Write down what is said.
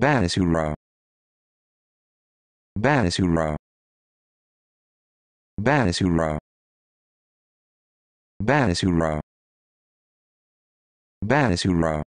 Basura Basura Basura Basura Basura